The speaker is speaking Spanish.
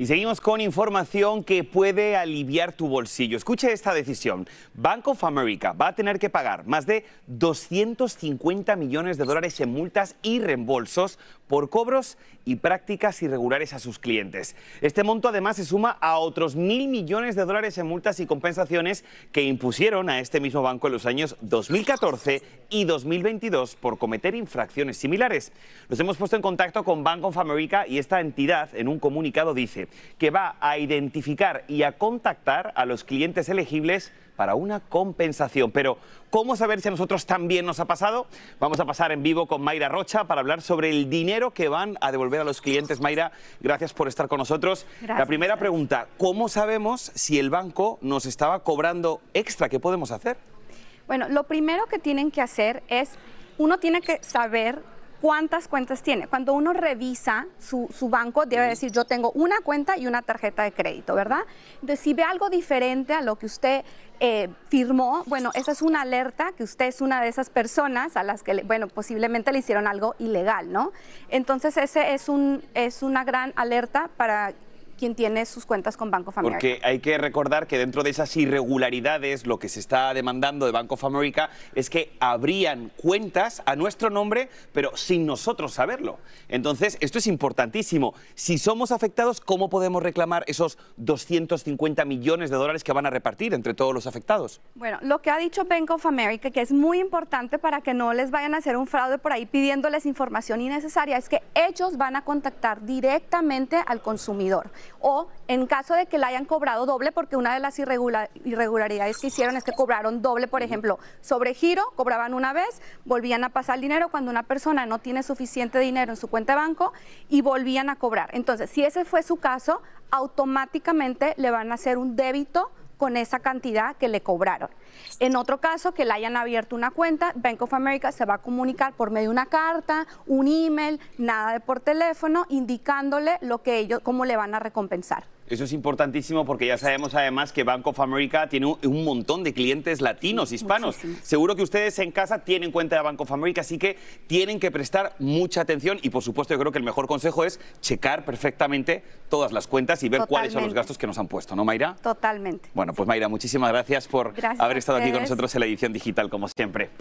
Y seguimos con información que puede aliviar tu bolsillo. Escuche esta decisión. Bank of America va a tener que pagar más de 250 millones de dólares en multas y reembolsos por cobros y prácticas irregulares a sus clientes. Este monto además se suma a otros mil millones de dólares en multas y compensaciones que impusieron a este mismo banco en los años 2014 y 2022 por cometer infracciones similares. Nos hemos puesto en contacto con Bank of America y esta entidad en un comunicado dice que va a identificar y a contactar a los clientes elegibles para una compensación. Pero, ¿cómo saber si a nosotros también nos ha pasado? Vamos a pasar en vivo con Mayra Rocha para hablar sobre el dinero que van a devolver a los clientes. Mayra, gracias por estar con nosotros. La primera pregunta, ¿cómo sabemos si el banco nos estaba cobrando extra? ¿Qué podemos hacer? Bueno, lo primero que tienen que hacer es, uno tiene que saber cuántas cuentas tiene. Cuando uno revisa su, banco, debe decir, yo tengo una cuenta y una tarjeta de crédito, ¿verdad? Entonces, si ve algo diferente a lo que usted eh, firmó, bueno, esa es una alerta que usted es una de esas personas a las que, bueno, posiblemente le hicieron algo ilegal, ¿no? Entonces, ese es, un, es una gran alerta para ¿Quién tiene sus cuentas con banco of America. Porque hay que recordar que dentro de esas irregularidades lo que se está demandando de Bank of America es que abrían cuentas a nuestro nombre, pero sin nosotros saberlo. Entonces, esto es importantísimo. Si somos afectados, ¿cómo podemos reclamar esos 250 millones de dólares que van a repartir entre todos los afectados? Bueno, lo que ha dicho Bank of America, que es muy importante para que no les vayan a hacer un fraude por ahí pidiéndoles información innecesaria, es que ellos van a contactar directamente al consumidor o en caso de que la hayan cobrado doble, porque una de las irregularidades que hicieron es que cobraron doble, por ejemplo, sobre giro, cobraban una vez, volvían a pasar dinero cuando una persona no tiene suficiente dinero en su cuenta de banco y volvían a cobrar. Entonces, si ese fue su caso, automáticamente le van a hacer un débito con esa cantidad que le cobraron. En otro caso, que le hayan abierto una cuenta, Bank of America se va a comunicar por medio de una carta, un email, nada de por teléfono, indicándole lo que ellos, cómo le van a recompensar. Eso es importantísimo porque ya sabemos además que Bank of America tiene un, montón de clientes latinos, hispanos. Seguro que ustedes en casa tienen cuenta de Bank of America, así que tienen que prestar mucha atención y por supuesto yo creo que el mejor consejo es checar perfectamente todas las cuentas y ver cuáles son los gastos que nos han puesto, ¿no Mayra? Totalmente. Bueno, pues Mayra, muchísimas gracias por haber estado aquí con nosotros en la edición digital como siempre.